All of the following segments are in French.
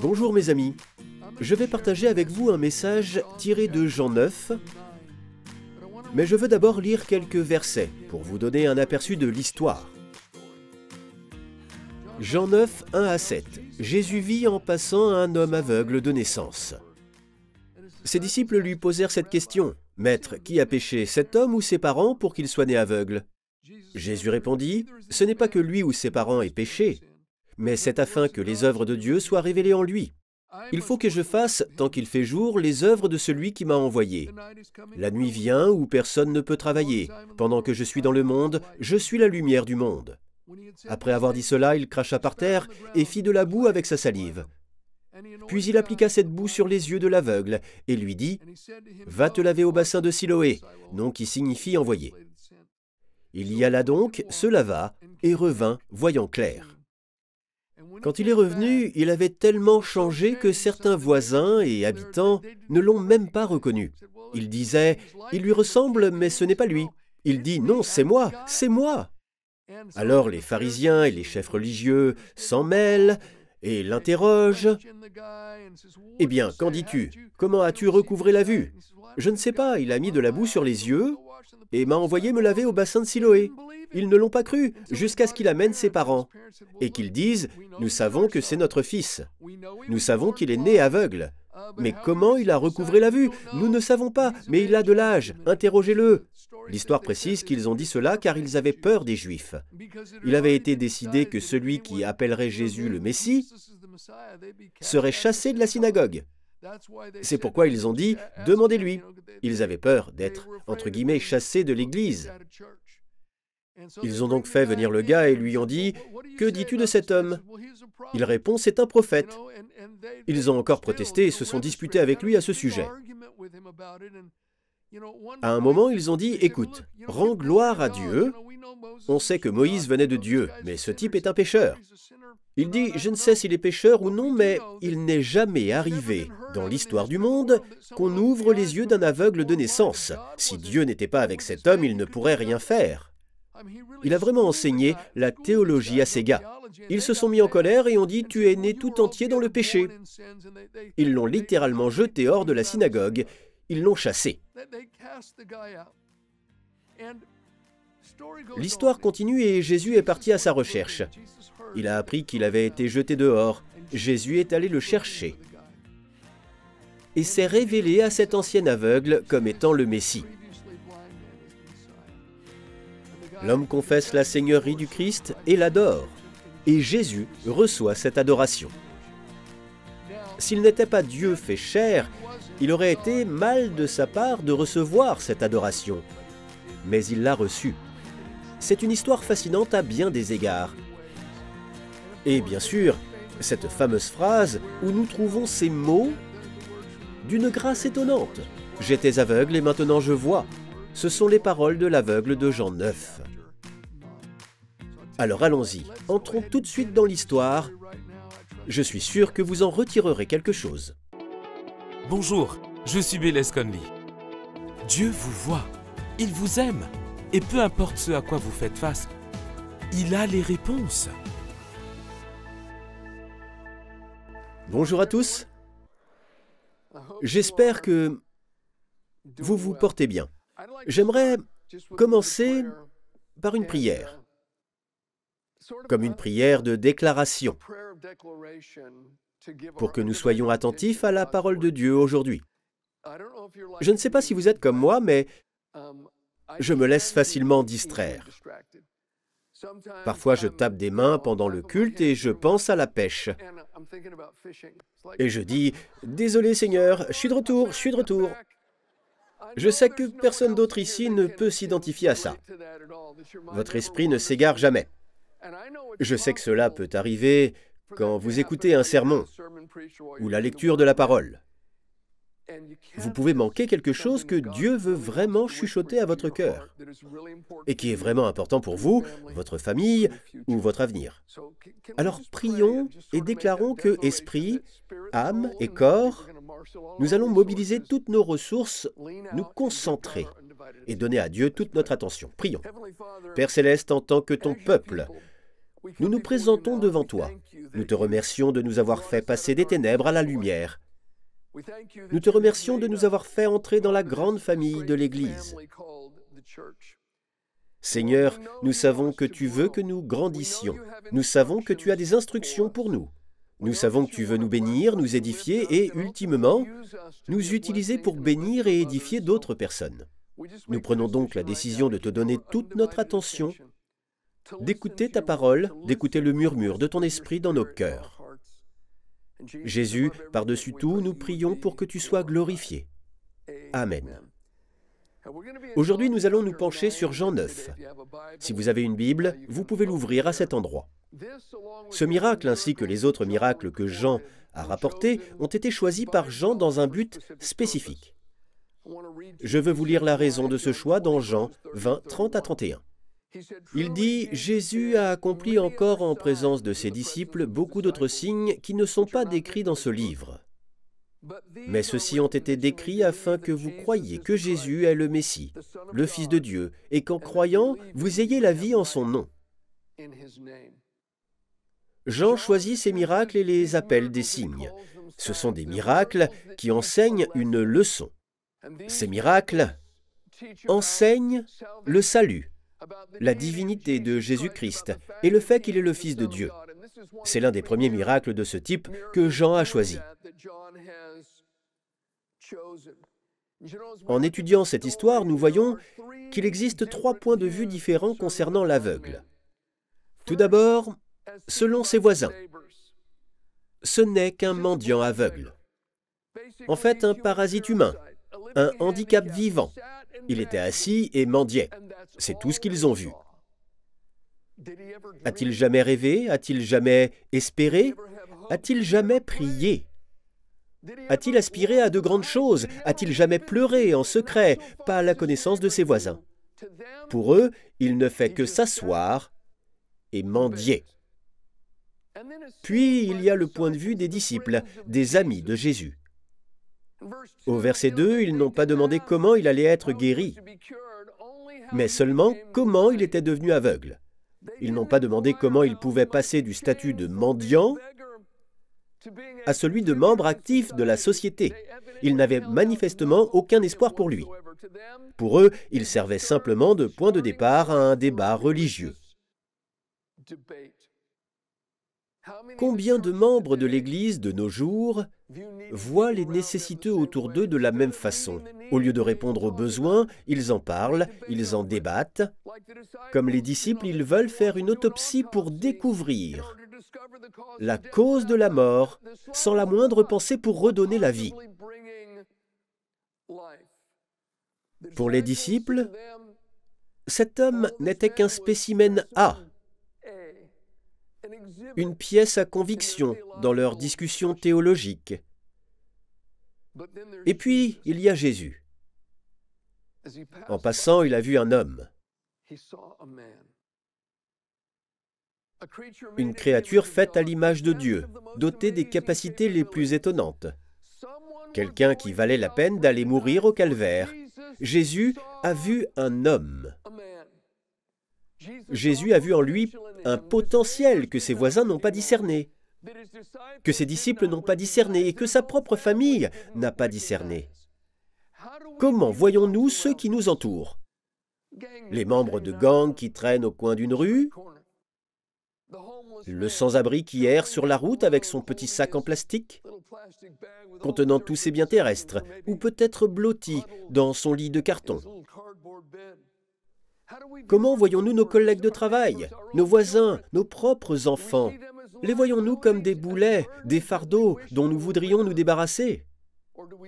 Bonjour mes amis, je vais partager avec vous un message tiré de Jean 9, mais je veux d'abord lire quelques versets pour vous donner un aperçu de l'histoire. Jean 9, 1 à 7. Jésus vit en passant un homme aveugle de naissance. Ses disciples lui posèrent cette question. Maître, qui a péché, cet homme ou ses parents pour qu'il soit né aveugle Jésus répondit, Ce n'est pas que lui ou ses parents aient péché, mais c'est afin que les œuvres de Dieu soient révélées en lui. Il faut que je fasse, tant qu'il fait jour, les œuvres de celui qui m'a envoyé. La nuit vient où personne ne peut travailler. Pendant que je suis dans le monde, je suis la lumière du monde. Après avoir dit cela, il cracha par terre et fit de la boue avec sa salive. Puis il appliqua cette boue sur les yeux de l'aveugle et lui dit, Va te laver au bassin de Siloé, nom qui signifie envoyé. Il y alla donc, se lava et revint, voyant clair. Quand il est revenu, il avait tellement changé que certains voisins et habitants ne l'ont même pas reconnu. Ils disaient ⁇ Il lui ressemble, mais ce n'est pas lui ⁇ Il dit ⁇ Non, c'est moi, c'est moi !⁇ Alors les pharisiens et les chefs religieux s'en mêlent et l'interrogent. Eh bien, qu'en dis-tu Comment as-tu recouvré la vue Je ne sais pas, il a mis de la boue sur les yeux et m'a envoyé me laver au bassin de Siloé. Ils ne l'ont pas cru jusqu'à ce qu'il amène ses parents et qu'ils disent Nous savons que c'est notre fils. Nous savons qu'il est né aveugle. Mais comment il a recouvré la vue Nous ne savons pas, mais il a de l'âge. Interrogez-le. L'histoire précise qu'ils ont dit cela car ils avaient peur des Juifs. Il avait été décidé que celui qui appellerait Jésus le Messie serait chassé de la synagogue. C'est pourquoi ils ont dit ⁇ Demandez-lui ⁇ Ils avaient peur d'être, entre guillemets, chassés de l'Église. Ils ont donc fait venir le gars et lui ont dit ⁇ Que dis-tu de cet homme ?⁇ Il répond ⁇ C'est un prophète ⁇ Ils ont encore protesté et se sont disputés avec lui à ce sujet. À un moment, ils ont dit ⁇ Écoute, rends gloire à Dieu. On sait que Moïse venait de Dieu, mais ce type est un pécheur. Il dit, je ne sais s'il est pécheur ou non, mais il n'est jamais arrivé dans l'histoire du monde qu'on ouvre les yeux d'un aveugle de naissance. Si Dieu n'était pas avec cet homme, il ne pourrait rien faire. Il a vraiment enseigné la théologie à ces gars. Ils se sont mis en colère et ont dit, tu es né tout entier dans le péché. Ils l'ont littéralement jeté hors de la synagogue. Ils l'ont chassé. L'histoire continue et Jésus est parti à sa recherche. Il a appris qu'il avait été jeté dehors. Jésus est allé le chercher et s'est révélé à cet ancien aveugle comme étant le Messie. L'homme confesse la seigneurie du Christ et l'adore, et Jésus reçoit cette adoration. S'il n'était pas Dieu fait chair, il aurait été mal de sa part de recevoir cette adoration, mais il l'a reçue. C'est une histoire fascinante à bien des égards, et bien sûr, cette fameuse phrase où nous trouvons ces mots d'une grâce étonnante. J'étais aveugle et maintenant je vois. Ce sont les paroles de l'aveugle de Jean 9. Alors allons-y, entrons tout de suite dans l'histoire. Je suis sûr que vous en retirerez quelque chose. Bonjour, je suis Bélez Conley. Dieu vous voit, il vous aime, et peu importe ce à quoi vous faites face, il a les réponses. Bonjour à tous. J'espère que vous vous portez bien. J'aimerais commencer par une prière, comme une prière de déclaration, pour que nous soyons attentifs à la parole de Dieu aujourd'hui. Je ne sais pas si vous êtes comme moi, mais je me laisse facilement distraire. Parfois, je tape des mains pendant le culte et je pense à la pêche. Et je dis, désolé Seigneur, je suis de retour, je suis de retour. Je sais que personne d'autre ici ne peut s'identifier à ça. Votre esprit ne s'égare jamais. Je sais que cela peut arriver quand vous écoutez un sermon ou la lecture de la parole vous pouvez manquer quelque chose que Dieu veut vraiment chuchoter à votre cœur et qui est vraiment important pour vous, votre famille ou votre avenir. Alors prions et déclarons que esprit, âme et corps, nous allons mobiliser toutes nos ressources, nous concentrer et donner à Dieu toute notre attention. Prions. Père céleste, en tant que ton peuple, nous nous présentons devant toi. Nous te remercions de nous avoir fait passer des ténèbres à la lumière nous te remercions de nous avoir fait entrer dans la grande famille de l'Église. Seigneur, nous savons que tu veux que nous grandissions. Nous savons que tu as des instructions pour nous. Nous savons que tu veux nous bénir, nous édifier et, ultimement, nous utiliser pour bénir et édifier d'autres personnes. Nous prenons donc la décision de te donner toute notre attention, d'écouter ta parole, d'écouter le murmure de ton esprit dans nos cœurs. Jésus, par-dessus tout, nous prions pour que tu sois glorifié. Amen. Aujourd'hui, nous allons nous pencher sur Jean 9. Si vous avez une Bible, vous pouvez l'ouvrir à cet endroit. Ce miracle ainsi que les autres miracles que Jean a rapportés ont été choisis par Jean dans un but spécifique. Je veux vous lire la raison de ce choix dans Jean 20, 30 à 31. Il dit, Jésus a accompli encore en présence de ses disciples beaucoup d'autres signes qui ne sont pas décrits dans ce livre. Mais ceux-ci ont été décrits afin que vous croyiez que Jésus est le Messie, le Fils de Dieu, et qu'en croyant, vous ayez la vie en son nom. Jean choisit ces miracles et les appelle des signes. Ce sont des miracles qui enseignent une leçon. Ces miracles enseignent le salut, la divinité de Jésus-Christ et le fait qu'il est le Fils de Dieu. C'est l'un des premiers miracles de ce type que Jean a choisi. En étudiant cette histoire, nous voyons qu'il existe trois points de vue différents concernant l'aveugle. Tout d'abord, selon ses voisins, ce n'est qu'un mendiant aveugle. En fait, un parasite humain un handicap vivant. Il était assis et mendiait. C'est tout ce qu'ils ont vu. A-t-il jamais rêvé A-t-il jamais espéré A-t-il jamais prié A-t-il aspiré à de grandes choses A-t-il jamais pleuré en secret, pas à la connaissance de ses voisins Pour eux, il ne fait que s'asseoir et mendier. Puis il y a le point de vue des disciples, des amis de Jésus. Au verset 2, ils n'ont pas demandé comment il allait être guéri, mais seulement comment il était devenu aveugle. Ils n'ont pas demandé comment il pouvait passer du statut de mendiant à celui de membre actif de la société. Ils n'avaient manifestement aucun espoir pour lui. Pour eux, il servait simplement de point de départ à un débat religieux. Combien de membres de l'Église de nos jours voient les nécessiteux autour d'eux de la même façon Au lieu de répondre aux besoins, ils en parlent, ils en débattent. Comme les disciples, ils veulent faire une autopsie pour découvrir la cause de la mort sans la moindre pensée pour redonner la vie. Pour les disciples, cet homme n'était qu'un spécimen A, une pièce à conviction dans leurs discussions théologiques. Et puis, il y a Jésus. En passant, il a vu un homme. Une créature faite à l'image de Dieu, dotée des capacités les plus étonnantes. Quelqu'un qui valait la peine d'aller mourir au calvaire. Jésus a vu un homme. Jésus a vu en lui un potentiel que ses voisins n'ont pas discerné, que ses disciples n'ont pas discerné et que sa propre famille n'a pas discerné. Comment voyons-nous ceux qui nous entourent Les membres de gangs qui traînent au coin d'une rue Le sans-abri qui erre sur la route avec son petit sac en plastique contenant tous ses biens terrestres, ou peut-être blotti dans son lit de carton Comment voyons-nous nos collègues de travail, nos voisins, nos propres enfants Les voyons-nous comme des boulets, des fardeaux dont nous voudrions nous débarrasser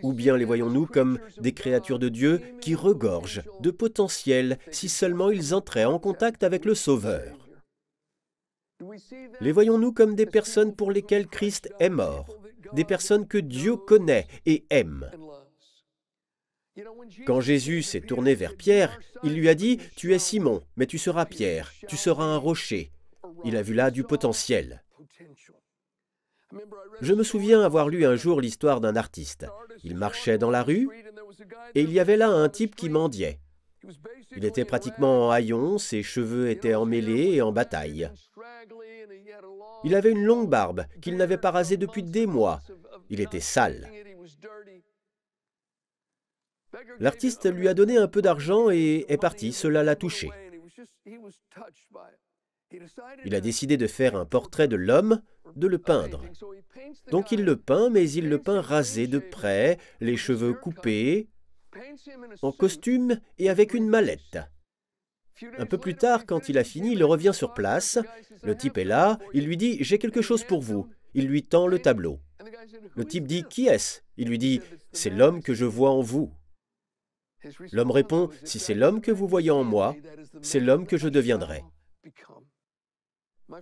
Ou bien les voyons-nous comme des créatures de Dieu qui regorgent de potentiel si seulement ils entraient en contact avec le Sauveur les voyons-nous comme des personnes pour lesquelles Christ est mort, des personnes que Dieu connaît et aime quand Jésus s'est tourné vers Pierre, il lui a dit, Tu es Simon, mais tu seras Pierre, tu seras un rocher. Il a vu là du potentiel. Je me souviens avoir lu un jour l'histoire d'un artiste. Il marchait dans la rue et il y avait là un type qui mendiait. Il était pratiquement en haillons, ses cheveux étaient emmêlés et en bataille. Il avait une longue barbe qu'il n'avait pas rasée depuis des mois. Il était sale. L'artiste lui a donné un peu d'argent et est parti. Cela l'a touché. Il a décidé de faire un portrait de l'homme, de le peindre. Donc il le peint, mais il le peint rasé de près, les cheveux coupés, en costume et avec une mallette. Un peu plus tard, quand il a fini, il revient sur place. Le type est là, il lui dit ⁇ J'ai quelque chose pour vous ⁇ Il lui tend le tableau. Le type dit ⁇ Qui est-ce ⁇ Il lui dit ⁇ C'est l'homme que je vois en vous ⁇ L'homme répond, Si c'est l'homme que vous voyez en moi, c'est l'homme que je deviendrai.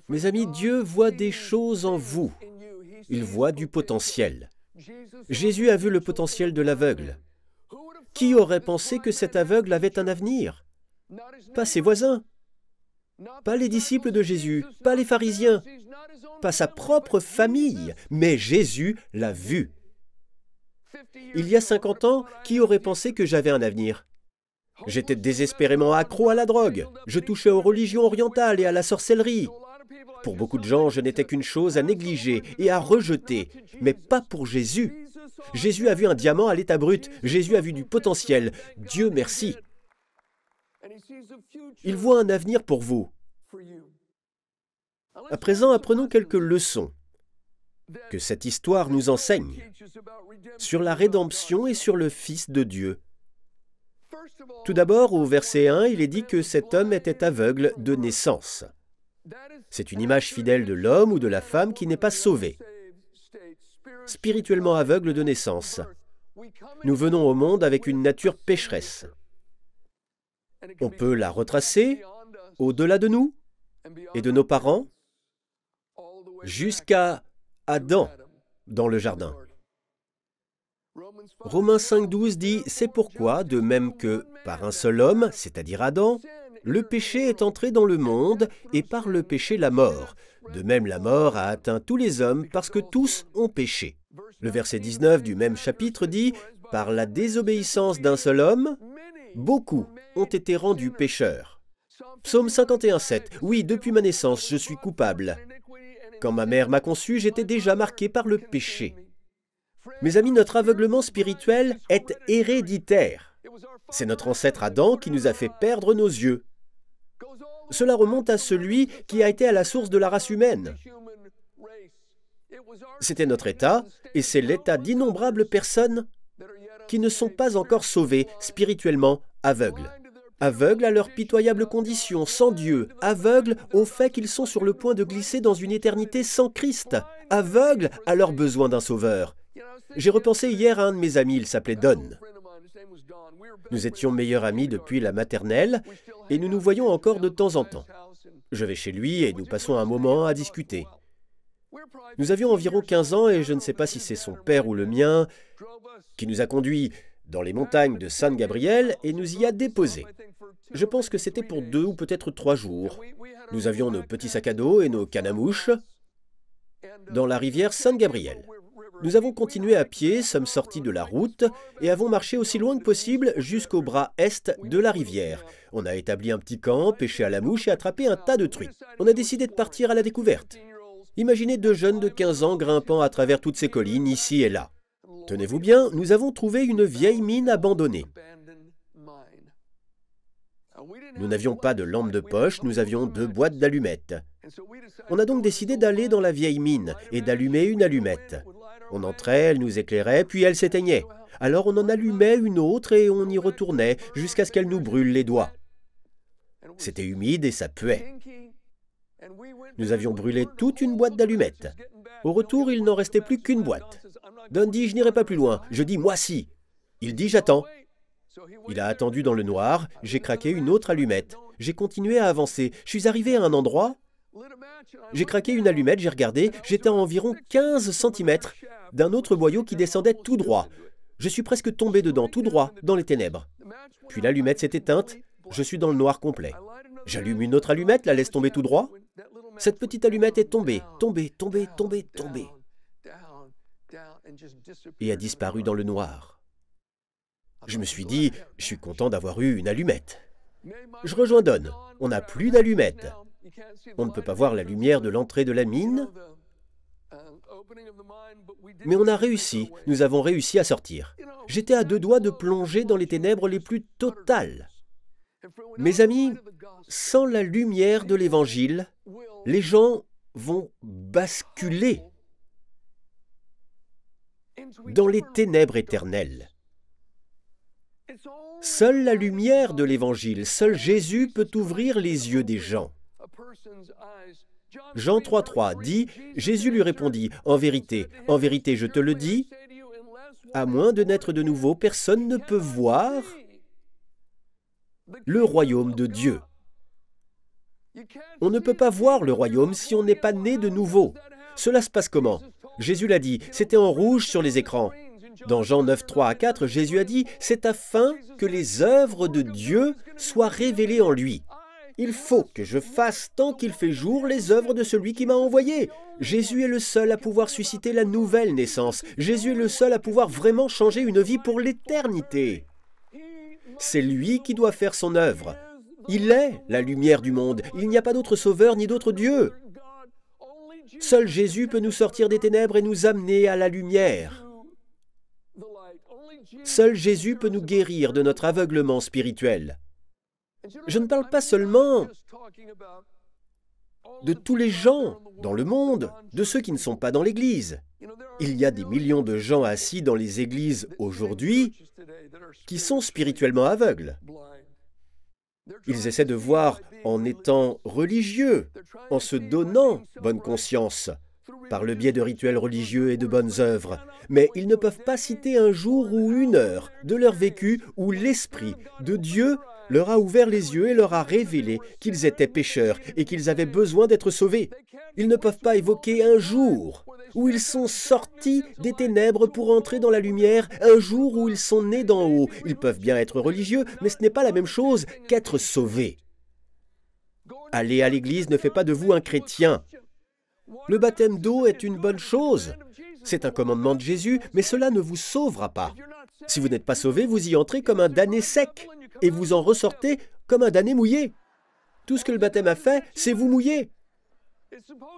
Mes amis, Dieu voit des choses en vous. Il voit du potentiel. Jésus a vu le potentiel de l'aveugle. Qui aurait pensé que cet aveugle avait un avenir Pas ses voisins, pas les disciples de Jésus, pas les pharisiens, pas sa propre famille, mais Jésus l'a vu. Il y a 50 ans, qui aurait pensé que j'avais un avenir J'étais désespérément accro à la drogue. Je touchais aux religions orientales et à la sorcellerie. Pour beaucoup de gens, je n'étais qu'une chose à négliger et à rejeter, mais pas pour Jésus. Jésus a vu un diamant à l'état brut, Jésus a vu du potentiel, Dieu merci. Il voit un avenir pour vous. À présent, apprenons quelques leçons que cette histoire nous enseigne sur la rédemption et sur le Fils de Dieu. Tout d'abord, au verset 1, il est dit que cet homme était aveugle de naissance. C'est une image fidèle de l'homme ou de la femme qui n'est pas sauvée, spirituellement aveugle de naissance. Nous venons au monde avec une nature pécheresse. On peut la retracer au-delà de nous et de nos parents jusqu'à Adam dans le jardin. Romains 5.12 dit, C'est pourquoi, de même que par un seul homme, c'est-à-dire Adam, le péché est entré dans le monde, et par le péché la mort. De même la mort a atteint tous les hommes parce que tous ont péché. Le verset 19 du même chapitre dit, Par la désobéissance d'un seul homme, beaucoup ont été rendus pécheurs. Psaume 51.7, Oui, depuis ma naissance, je suis coupable. Quand ma mère m'a conçu, j'étais déjà marqué par le péché. Mes amis, notre aveuglement spirituel est héréditaire. C'est notre ancêtre Adam qui nous a fait perdre nos yeux. Cela remonte à celui qui a été à la source de la race humaine. C'était notre état, et c'est l'état d'innombrables personnes qui ne sont pas encore sauvées, spirituellement aveugles. Aveugles à leurs pitoyables conditions, sans Dieu, aveugles au fait qu'ils sont sur le point de glisser dans une éternité sans Christ, aveugles à leur besoin d'un sauveur. J'ai repensé hier à un de mes amis, il s'appelait Don. Nous étions meilleurs amis depuis la maternelle et nous nous voyons encore de temps en temps. Je vais chez lui et nous passons un moment à discuter. Nous avions environ 15 ans et je ne sais pas si c'est son père ou le mien qui nous a conduits dans les montagnes de San Gabriel et nous y a déposés. Je pense que c'était pour deux ou peut-être trois jours. Nous avions nos petits sacs à dos et nos cannes à dans la rivière San Gabriel. Nous avons continué à pied, sommes sortis de la route et avons marché aussi loin que possible jusqu'au bras est de la rivière. On a établi un petit camp, pêché à la mouche et attrapé un tas de truites. On a décidé de partir à la découverte. Imaginez deux jeunes de 15 ans grimpant à travers toutes ces collines ici et là. Tenez-vous bien, nous avons trouvé une vieille mine abandonnée. Nous n'avions pas de lampe de poche, nous avions deux boîtes d'allumettes. On a donc décidé d'aller dans la vieille mine et d'allumer une allumette. On entrait, elle nous éclairait, puis elle s'éteignait. Alors on en allumait une autre et on y retournait jusqu'à ce qu'elle nous brûle les doigts. C'était humide et ça puait. Nous avions brûlé toute une boîte d'allumettes. Au retour, il n'en restait plus qu'une boîte. Don dit Je n'irai pas plus loin. Je dis Moi si. Il dit J'attends. Il a attendu dans le noir, j'ai craqué une autre allumette. J'ai continué à avancer. Je suis arrivé à un endroit. J'ai craqué une allumette, j'ai regardé, j'étais à environ 15 cm d'un autre boyau qui descendait tout droit. Je suis presque tombé dedans, tout droit, dans les ténèbres. Puis l'allumette s'est éteinte, je suis dans le noir complet. J'allume une autre allumette, la laisse tomber tout droit. Cette petite allumette est tombée, tombée, tombée, tombée, tombée et a disparu dans le noir. Je me suis dit, je suis content d'avoir eu une allumette. Je rejoins Don. On n'a plus d'allumette. On ne peut pas voir la lumière de l'entrée de la mine, uh, mais on a réussi, nous avons réussi à sortir. J'étais à deux doigts de plonger dans les ténèbres les plus totales. Mes amis, sans la lumière de l'Évangile, les gens vont basculer dans les ténèbres éternelles. Seule la lumière de l'Évangile, seul Jésus peut ouvrir les yeux des gens. Jean 3.3 dit, Jésus lui répondit, En vérité, en vérité je te le dis, à moins de naître de nouveau, personne ne peut voir le royaume de Dieu. On ne peut pas voir le royaume si on n'est pas né de nouveau. Cela se passe comment Jésus l'a dit, c'était en rouge sur les écrans. Dans Jean 9, 3 à 4, Jésus a dit, c'est afin que les œuvres de Dieu soient révélées en lui. Il faut que je fasse tant qu'il fait jour les œuvres de celui qui m'a envoyé. Jésus est le seul à pouvoir susciter la nouvelle naissance. Jésus est le seul à pouvoir vraiment changer une vie pour l'éternité. C'est lui qui doit faire son œuvre. Il est la lumière du monde. Il n'y a pas d'autre sauveur ni d'autre Dieu. Seul Jésus peut nous sortir des ténèbres et nous amener à la lumière. Seul Jésus peut nous guérir de notre aveuglement spirituel. Je ne parle pas seulement de tous les gens dans le monde, de ceux qui ne sont pas dans l'Église. Il y a des millions de gens assis dans les églises aujourd'hui qui sont spirituellement aveugles. Ils essaient de voir en étant religieux, en se donnant bonne conscience, par le biais de rituels religieux et de bonnes œuvres, mais ils ne peuvent pas citer un jour ou une heure de leur vécu où l'Esprit de Dieu leur a ouvert les yeux et leur a révélé qu'ils étaient pécheurs et qu'ils avaient besoin d'être sauvés. Ils ne peuvent pas évoquer un jour où ils sont sortis des ténèbres pour entrer dans la lumière, un jour où ils sont nés d'en haut. Ils peuvent bien être religieux, mais ce n'est pas la même chose qu'être sauvés. Aller à l'église ne fait pas de vous un chrétien. Le baptême d'eau est une bonne chose. C'est un commandement de Jésus, mais cela ne vous sauvera pas. Si vous n'êtes pas sauvé, vous y entrez comme un damné sec et vous en ressortez comme un damné mouillé. Tout ce que le baptême a fait, c'est vous mouiller.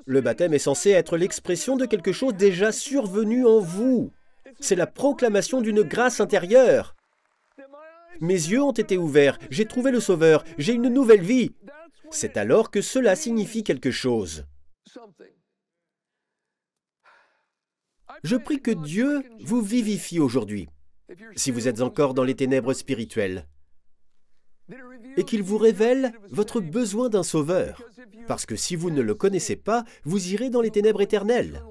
Le baptême est censé être l'expression de quelque chose déjà survenu en vous. C'est la proclamation d'une grâce intérieure. Mes yeux ont été ouverts, j'ai trouvé le Sauveur, j'ai une nouvelle vie. C'est alors que cela signifie quelque chose. Je prie que Dieu vous vivifie aujourd'hui, si vous êtes encore dans les ténèbres spirituelles et qu'il vous révèle votre besoin d'un sauveur. Parce que si vous ne le connaissez pas, vous irez dans les ténèbres éternelles.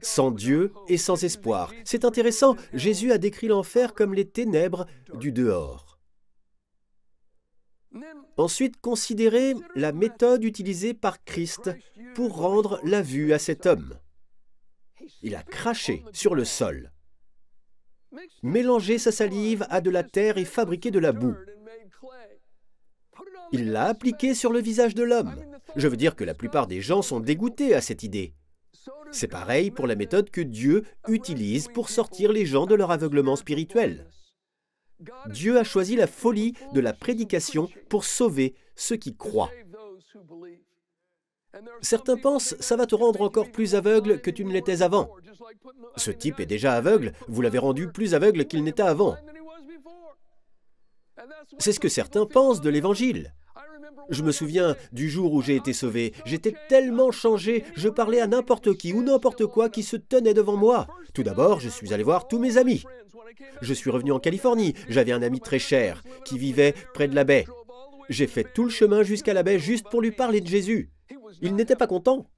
Sans Dieu et sans espoir. C'est intéressant, Jésus a décrit l'enfer comme les ténèbres du dehors. Ensuite, considérez la méthode utilisée par Christ pour rendre la vue à cet homme. Il a craché sur le sol mélanger sa salive à de la terre et fabriquer de la boue. Il l'a appliquée sur le visage de l'homme. Je veux dire que la plupart des gens sont dégoûtés à cette idée. C'est pareil pour la méthode que Dieu utilise pour sortir les gens de leur aveuglement spirituel. Dieu a choisi la folie de la prédication pour sauver ceux qui croient. Certains pensent ⁇ ça va te rendre encore plus aveugle que tu ne l'étais avant ⁇ Ce type est déjà aveugle, vous l'avez rendu plus aveugle qu'il n'était avant. C'est ce que certains pensent de l'Évangile. Je me souviens du jour où j'ai été sauvé. J'étais tellement changé, je parlais à n'importe qui ou n'importe quoi qui se tenait devant moi. Tout d'abord, je suis allé voir tous mes amis. Je suis revenu en Californie. J'avais un ami très cher qui vivait près de la baie. J'ai fait tout le chemin jusqu'à la baie juste pour lui parler de Jésus. Il n'était pas content.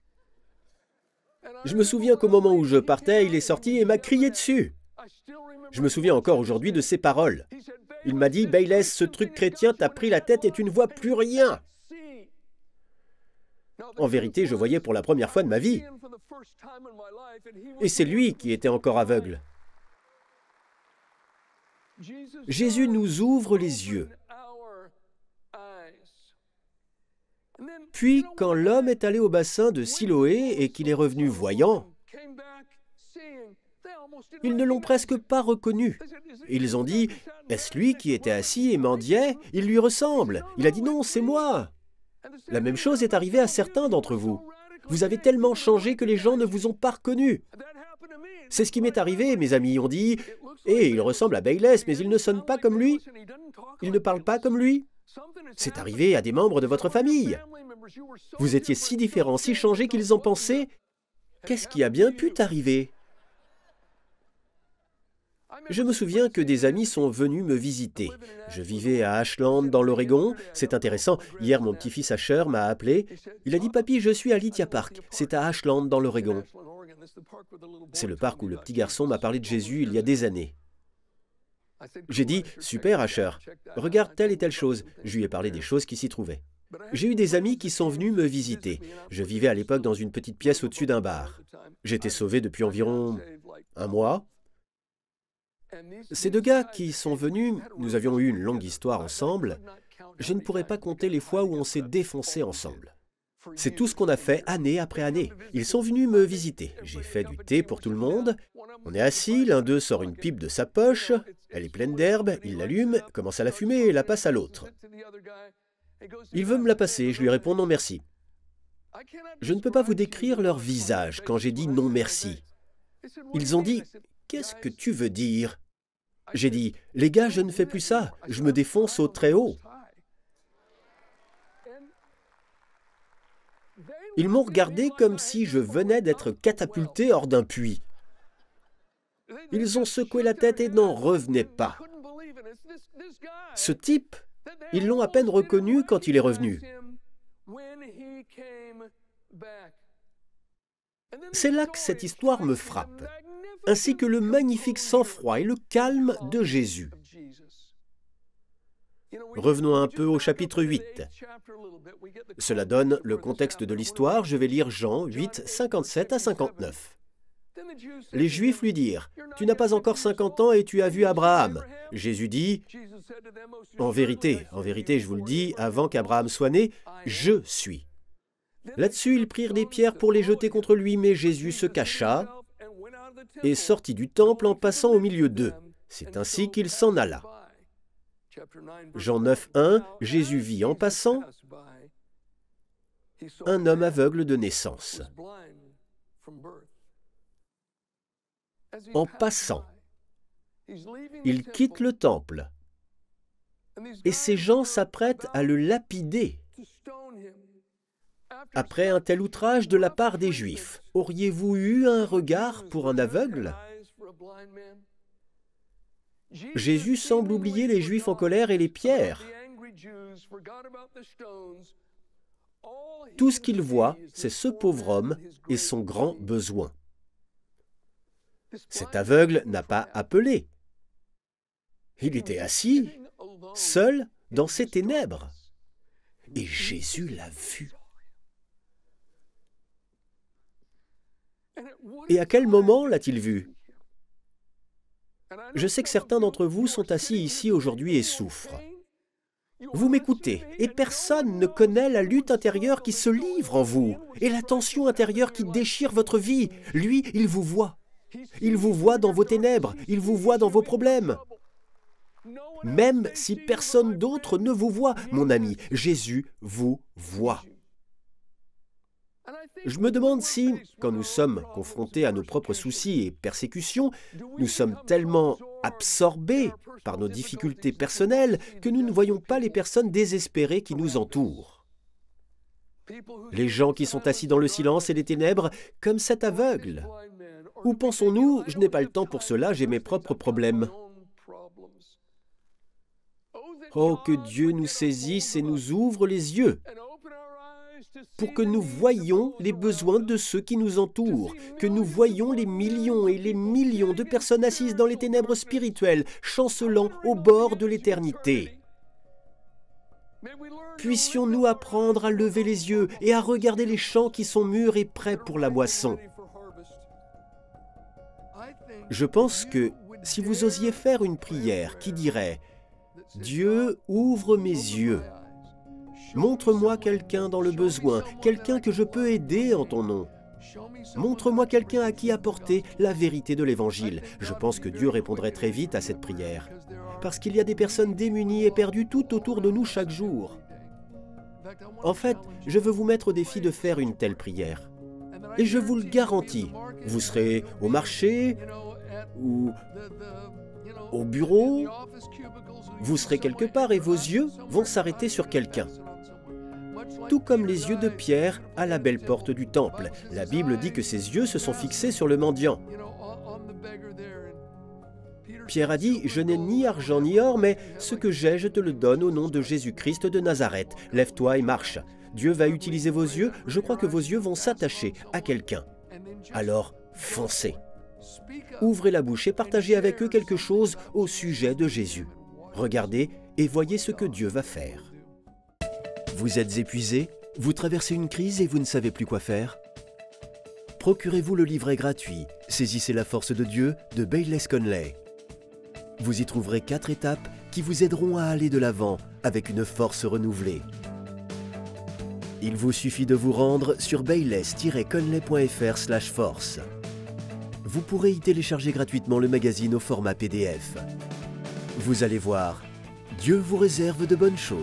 Je me souviens qu'au moment où je partais, il est sorti et m'a crié dessus. Je me souviens encore aujourd'hui de ses paroles. Il m'a dit, Bayless, ce truc chrétien t'a pris la tête et tu ne vois plus rien. En vérité, je voyais pour la première fois de ma vie. Et c'est lui qui était encore aveugle. Jésus nous ouvre les yeux. Puis, quand l'homme est allé au bassin de Siloé et qu'il est revenu voyant, ils ne l'ont presque pas reconnu. Ils ont dit, est-ce lui qui était assis et mendiait Il lui ressemble. Il a dit, non, c'est moi. La même chose est arrivée à certains d'entre vous. Vous avez tellement changé que les gens ne vous ont pas reconnu. C'est ce qui m'est arrivé, mes amis ont dit, eh, il ressemble à Bayless, mais il ne sonne pas comme lui. Il ne parle pas comme lui. C'est arrivé à des membres de votre famille. Vous étiez si différents, si changés qu'ils ont pensé Qu'est-ce qui a bien pu t'arriver je me souviens que des amis sont venus me visiter. Je vivais à Ashland, dans l'Oregon. C'est intéressant. Hier, mon petit-fils Asher m'a appelé. Il a dit Papy, je suis à Lithia Park. C'est à Ashland, dans l'Oregon. C'est le parc où le petit garçon m'a parlé de Jésus il y a des années. J'ai dit, super Asher, regarde telle et telle chose. Je lui ai parlé des choses qui s'y trouvaient. J'ai eu des amis qui sont venus me visiter. Je vivais à l'époque dans une petite pièce au-dessus d'un bar. J'étais sauvé depuis environ un mois. Ces deux gars qui sont venus, nous avions eu une longue histoire ensemble. Je ne pourrais pas compter les fois où on s'est défoncé ensemble. C'est tout ce qu'on a fait année après année. Ils sont venus me visiter. J'ai fait du thé pour tout le monde. On est assis, l'un d'eux sort une pipe de sa poche, elle est pleine d'herbe, il l'allume, commence à la fumer et la passe à l'autre. Il veut me la passer, je lui réponds non merci. Je ne peux pas vous décrire leur visage quand j'ai dit non merci. Ils ont dit Qu'est-ce que tu veux dire J'ai dit Les gars, je ne fais plus ça, je me défonce au très haut. Ils m'ont regardé comme si je venais d'être catapulté hors d'un puits. Ils ont secoué la tête et n'en revenaient pas. Ce type, ils l'ont à peine reconnu quand il est revenu. C'est là que cette histoire me frappe, ainsi que le magnifique sang-froid et le calme de Jésus. Revenons un peu au chapitre 8. Cela donne le contexte de l'histoire. Je vais lire Jean 8, 57 à 59. Les Juifs lui dirent, Tu n'as pas encore 50 ans et tu as vu Abraham. Jésus dit, En vérité, en vérité, je vous le dis, avant qu'Abraham soit né, je suis. Là-dessus, ils prirent des pierres pour les jeter contre lui, mais Jésus se cacha et sortit du temple en passant au milieu d'eux. C'est ainsi qu'il s'en alla. Jean 9, 1, Jésus vit en passant un homme aveugle de naissance. En passant, il quitte le temple et ces gens s'apprêtent à le lapider. Après un tel outrage de la part des Juifs, auriez-vous eu un regard pour un aveugle Jésus semble oublier les Juifs en colère et les pierres. Tout ce qu'il voit, c'est ce pauvre homme et son grand besoin. Cet aveugle n'a pas appelé. Il était assis, seul, dans ses ténèbres. Et Jésus l'a vu. Et à quel moment l'a-t-il vu je sais que certains d'entre vous sont assis ici aujourd'hui et souffrent. Vous m'écoutez, et personne ne connaît la lutte intérieure qui se livre en vous, et la tension intérieure qui déchire votre vie. Lui, il vous voit. Il vous voit dans vos ténèbres, il vous voit dans vos problèmes. Même si personne d'autre ne vous voit, mon ami, Jésus vous voit. Je me demande si, quand nous sommes confrontés à nos propres soucis et persécutions, nous sommes tellement absorbés par nos difficultés personnelles que nous ne voyons pas les personnes désespérées qui nous entourent. Les gens qui sont assis dans le silence et les ténèbres, comme cet aveugle. Ou pensons-nous, je n'ai pas le temps pour cela, j'ai mes propres problèmes Oh, que Dieu nous saisisse et nous ouvre les yeux pour que nous voyions les besoins de ceux qui nous entourent, que nous voyions les millions et les millions de personnes assises dans les ténèbres spirituelles, chancelant au bord de l'éternité. Puissions-nous apprendre à lever les yeux et à regarder les champs qui sont mûrs et prêts pour la moisson. Je pense que si vous osiez faire une prière qui dirait ⁇ Dieu ouvre mes yeux ⁇ Montre-moi quelqu'un dans le besoin, quelqu'un que je peux aider en ton nom. Montre-moi quelqu'un à qui apporter la vérité de l'Évangile. Je pense que Dieu répondrait très vite à cette prière. Parce qu'il y a des personnes démunies et perdues tout autour de nous chaque jour. En fait, je veux vous mettre au défi de faire une telle prière. Et je vous le garantis, vous serez au marché ou au bureau, vous serez quelque part et vos yeux vont s'arrêter sur quelqu'un tout comme les yeux de Pierre à la belle porte du temple. La Bible dit que ses yeux se sont fixés sur le mendiant. Pierre a dit, Je n'ai ni argent ni or, mais ce que j'ai, je te le donne au nom de Jésus-Christ de Nazareth. Lève-toi et marche. Dieu va utiliser vos yeux, je crois que vos yeux vont s'attacher à quelqu'un. Alors, foncez. Ouvrez la bouche et partagez avec eux quelque chose au sujet de Jésus. Regardez et voyez ce que Dieu va faire. Vous êtes épuisé Vous traversez une crise et vous ne savez plus quoi faire Procurez-vous le livret gratuit Saisissez la force de Dieu de Bayless Conley. Vous y trouverez quatre étapes qui vous aideront à aller de l'avant avec une force renouvelée. Il vous suffit de vous rendre sur bayless-conley.fr force. Vous pourrez y télécharger gratuitement le magazine au format PDF. Vous allez voir, Dieu vous réserve de bonnes choses.